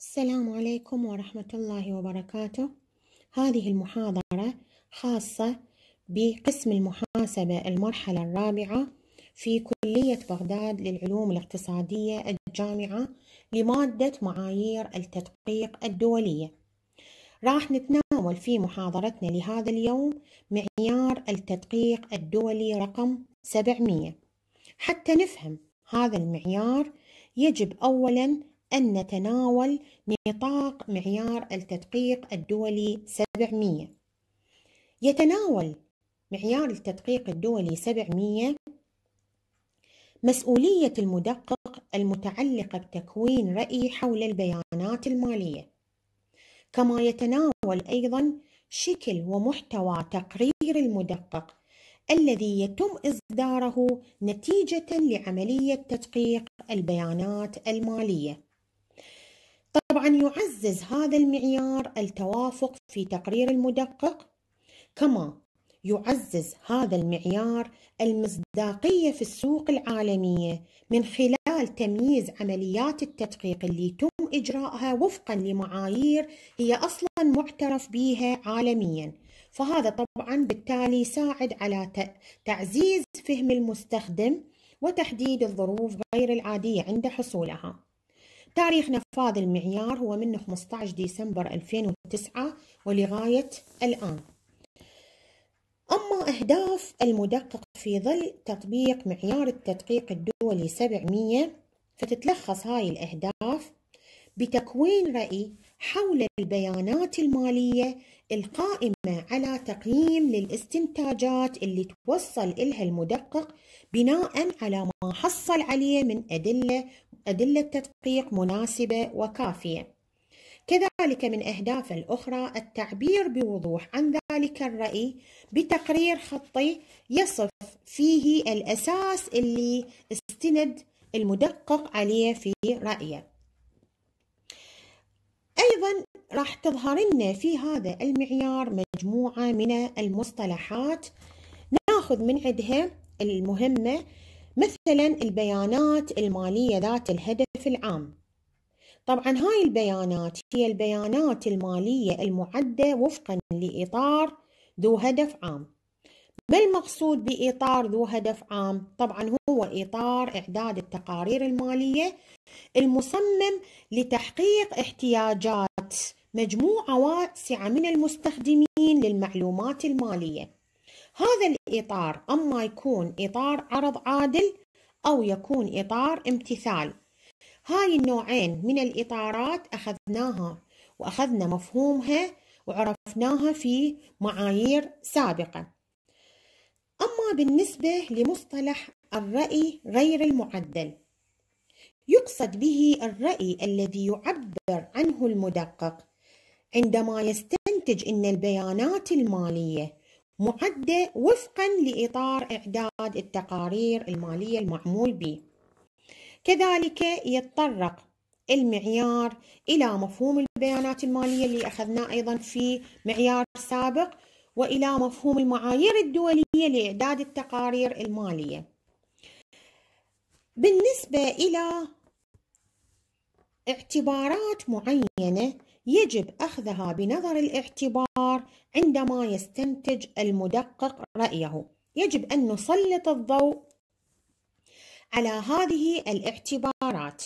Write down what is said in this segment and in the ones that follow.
السلام عليكم ورحمة الله وبركاته هذه المحاضرة خاصة بقسم المحاسبة المرحلة الرابعة في كلية بغداد للعلوم الاقتصادية الجامعة لمادة معايير التدقيق الدولية راح نتناول في محاضرتنا لهذا اليوم معيار التدقيق الدولي رقم 700 حتى نفهم هذا المعيار يجب أولاً أن نتناول نطاق معيار التدقيق الدولي 700 يتناول معيار التدقيق الدولي 700 مسؤولية المدقق المتعلقة بتكوين رأي حول البيانات المالية كما يتناول أيضا شكل ومحتوى تقرير المدقق الذي يتم إصداره نتيجة لعملية تدقيق البيانات المالية طبعا يعزز هذا المعيار التوافق في تقرير المدقق كما يعزز هذا المعيار المصداقية في السوق العالمية من خلال تمييز عمليات التدقيق اللي تم إجراءها وفقا لمعايير هي أصلا معترف بها عالميا فهذا طبعا بالتالي يساعد على تعزيز فهم المستخدم وتحديد الظروف غير العادية عند حصولها تاريخ نفاذ المعيار هو من 15 ديسمبر 2009 ولغاية الآن أما أهداف المدقق في ظل تطبيق معيار التدقيق الدولي 700 فتتلخص هاي الأهداف بتكوين رأي حول البيانات المالية القائمة على تقييم للاستنتاجات اللي توصل إلها المدقق بناء على ما حصل عليه من أدلة, أدلة تدقيق مناسبة وكافية كذلك من أهدافه الأخرى التعبير بوضوح عن ذلك الرأي بتقرير خطي يصف فيه الأساس اللي استند المدقق عليه في رأيه أيضا راح تظهر لنا في هذا المعيار مجموعة من المصطلحات ناخذ من عندها المهمة مثلا البيانات المالية ذات الهدف العام طبعا هاي البيانات هي البيانات المالية المعدة وفقا لإطار ذو هدف عام ما المقصود بإطار ذو هدف عام؟ طبعا هو إطار إعداد التقارير المالية المصمم لتحقيق احتياجات مجموعة واسعة من المستخدمين للمعلومات المالية. هذا الإطار أما يكون إطار عرض عادل أو يكون إطار امتثال. هاي النوعين من الإطارات أخذناها وأخذنا مفهومها وعرفناها في معايير سابقة. أما بالنسبة لمصطلح الرأي غير المعدل يقصد به الرأي الذي يعبر عنه المدقق عندما يستنتج أن البيانات المالية معدة وفقا لإطار إعداد التقارير المالية المعمول به كذلك يتطرق المعيار إلى مفهوم البيانات المالية اللي أخذناه أيضا في معيار سابق وإلى مفهوم المعايير الدولية لإعداد التقارير المالية بالنسبة إلى اعتبارات معينة يجب أخذها بنظر الاعتبار عندما يستنتج المدقق رأيه يجب أن نسلط الضوء على هذه الاعتبارات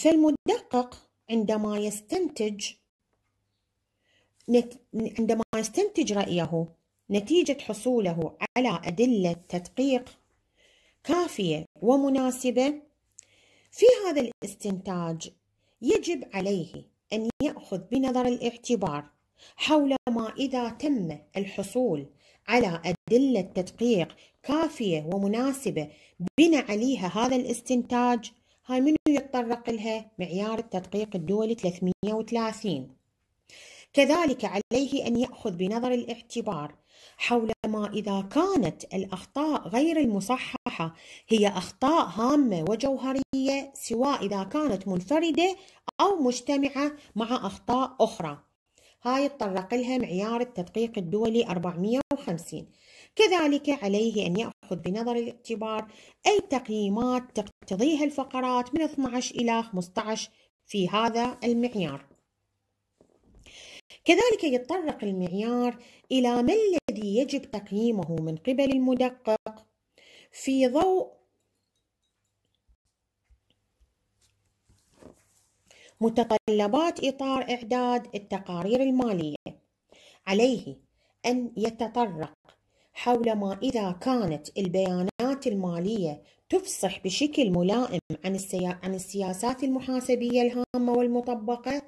فالمدقق عندما يستنتج عندما يستنتج رأيه نتيجة حصوله على أدلة تدقيق كافية ومناسبة في هذا الاستنتاج يجب عليه أن يأخذ بنظر الاعتبار حول ما إذا تم الحصول على أدلة تدقيق كافية ومناسبة بنى عليها هذا الاستنتاج هاي منو يتطرق لها معيار التدقيق الدولي 330 كذلك عليه أن يأخذ بنظر الاعتبار حول ما إذا كانت الأخطاء غير المصححة هي أخطاء هامة وجوهرية سواء إذا كانت منفردة أو مجتمعة مع أخطاء أخرى هاي تطرق لها معيار التدقيق الدولي 450 كذلك عليه أن يأخذ بنظر الاعتبار أي تقييمات تقتضيها الفقرات من 12 إلى 15 في هذا المعيار كذلك يتطرق المعيار إلى ما الذي يجب تقييمه من قبل المدقق في ضوء متطلبات إطار إعداد التقارير المالية عليه أن يتطرق حول ما إذا كانت البيانات المالية تفصح بشكل ملائم عن السياسات المحاسبية الهامة والمطبقة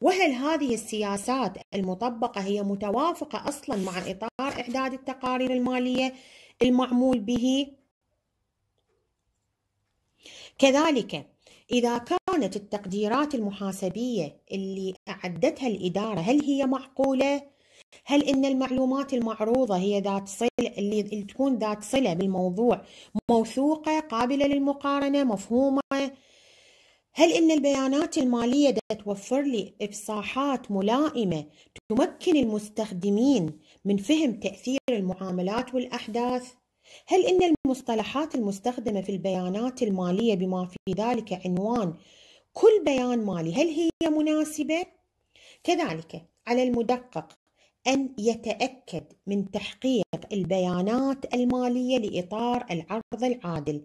وهل هذه السياسات المطبقة هي متوافقة أصلا مع إطار إعداد التقارير المالية المعمول به؟ كذلك إذا كانت التقديرات المحاسبية اللي أعدتها الإدارة هل هي معقولة؟ هل إن المعلومات المعروضة هي ذات صلة اللي تكون ذات صلة بالموضوع موثوقة قابلة للمقارنة مفهومة هل إن البيانات المالية توفر لي إفصاحات ملائمة تمكن المستخدمين من فهم تأثير المعاملات والأحداث؟ هل إن المصطلحات المستخدمة في البيانات المالية بما في ذلك عنوان كل بيان مالي هل هي مناسبة؟ كذلك على المدقق أن يتأكد من تحقيق البيانات المالية لإطار العرض العادل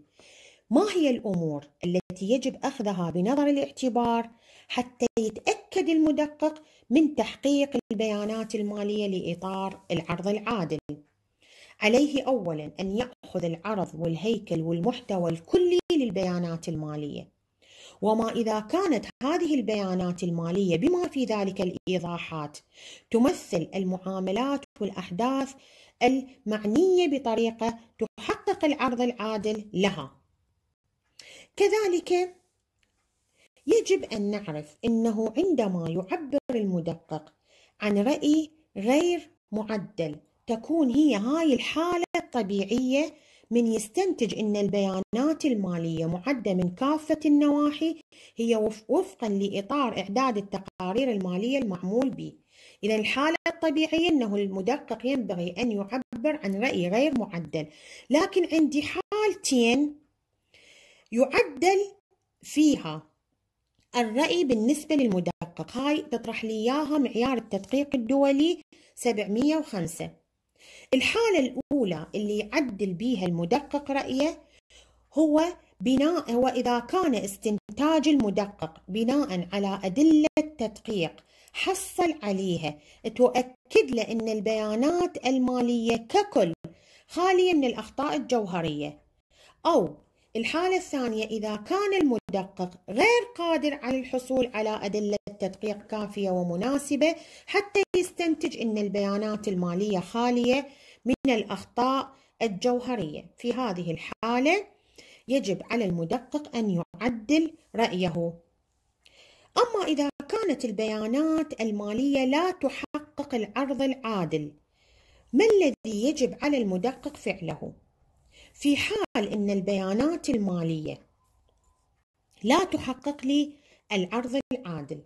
ما هي الأمور التي يجب أخذها بنظر الاعتبار حتى يتأكد المدقق من تحقيق البيانات المالية لإطار العرض العادل؟ عليه أولاً أن يأخذ العرض والهيكل والمحتوى الكلي للبيانات المالية، وما إذا كانت هذه البيانات المالية بما في ذلك الإيضاحات تمثل المعاملات والأحداث المعنية بطريقة تحقق العرض العادل لها كذلك يجب أن نعرف أنه عندما يعبر المدقق عن رأي غير معدل تكون هي هاي الحالة الطبيعية من يستنتج أن البيانات المالية معدة من كافة النواحي هي وفقا لإطار إعداد التقارير المالية المعمول به إذا الحالة الطبيعية أنه المدقق ينبغي أن يعبر عن رأي غير معدل لكن عندي حالتين يعدل فيها الرأي بالنسبة للمدقق هاي تطرح لي إياها معيار التدقيق الدولي 705 الحالة الأولى اللي يعدل بيها المدقق رأيه هو بناء هو إذا كان استنتاج المدقق بناء على أدلة تدقيق حصل عليها تؤكد له أن البيانات المالية ككل خالية من الأخطاء الجوهرية أو الحالة الثانية إذا كان المدقق غير قادر على الحصول على أدلة تدقيق كافية ومناسبة حتى يستنتج أن البيانات المالية خالية من الأخطاء الجوهرية في هذه الحالة يجب على المدقق أن يعدل رأيه أما إذا كانت البيانات المالية لا تحقق العرض العادل ما الذي يجب على المدقق فعله؟ في حال أن البيانات المالية لا تحقق لي العرض العادل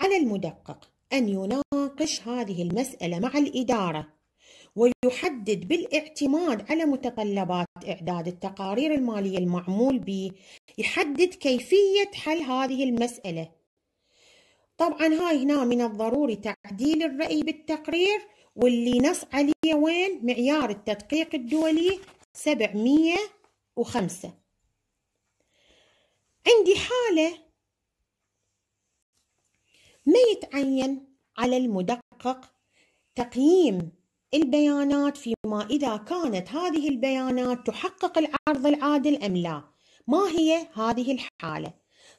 على المدقق أن يناقش هذه المسألة مع الإدارة ويحدد بالاعتماد على متطلبات إعداد التقارير المالية المعمول به يحدد كيفية حل هذه المسألة طبعا هاي هنا من الضروري تعديل الرأي بالتقرير واللي نص عليه وين معيار التدقيق الدولي سبعمية وخمسة عندي حالة ما يتعين على المدقق تقييم البيانات فيما إذا كانت هذه البيانات تحقق العرض العادل أم لا ما هي هذه الحالة؟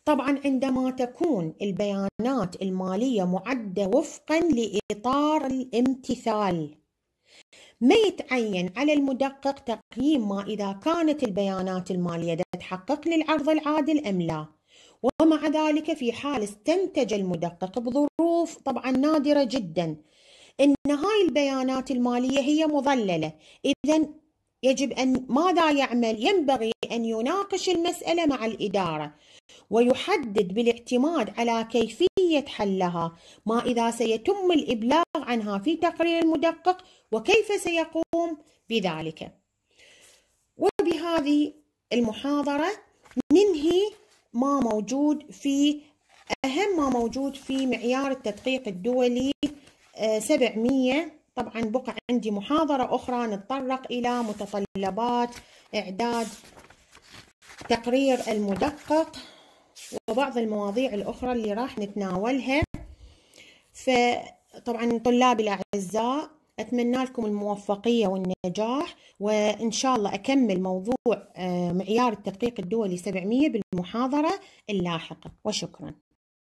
طبعا عندما تكون البيانات المالية معدة وفقا لإطار الامتثال ما يتعين على المدقق تقييم ما إذا كانت البيانات المالية تحقق للعرض العادل أم لا ومع ذلك في حال استنتج المدقق بظروف طبعا نادرة جدا أن هاي البيانات المالية هي مضللة إذا يجب أن ماذا يعمل؟ ينبغي أن يناقش المسألة مع الإدارة ويحدد بالاعتماد على كيفية حلها ما إذا سيتم الإبلاغ عنها في تقرير المدقق وكيف سيقوم بذلك وبهذه المحاضرة ننهي ما موجود في أهم ما موجود في معيار التدقيق الدولي 700 آه، طبعا بقى عندي محاضرة أخرى نتطرق إلى متطلبات إعداد تقرير المدقق وبعض المواضيع الأخرى اللي راح نتناولها فطبعا طلابي الأعزاء أتمنى لكم الموفقية والنجاح وإن شاء الله أكمل موضوع آه، معيار التدقيق الدولي 700 بالمحاضرة اللاحقة وشكراً